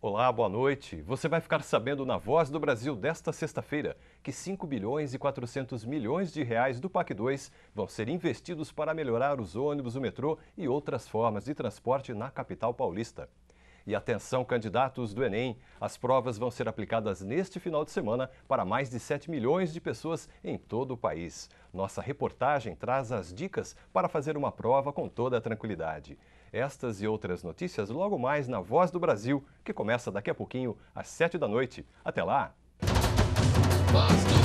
Olá, boa noite. Você vai ficar sabendo na Voz do Brasil desta sexta-feira que 5 bilhões e 400 milhões de reais do PAC 2 vão ser investidos para melhorar os ônibus, o metrô e outras formas de transporte na capital paulista. E atenção, candidatos do Enem, as provas vão ser aplicadas neste final de semana para mais de 7 milhões de pessoas em todo o país. Nossa reportagem traz as dicas para fazer uma prova com toda a tranquilidade. Estas e outras notícias logo mais na Voz do Brasil, que começa daqui a pouquinho, às 7 da noite. Até lá! Basta.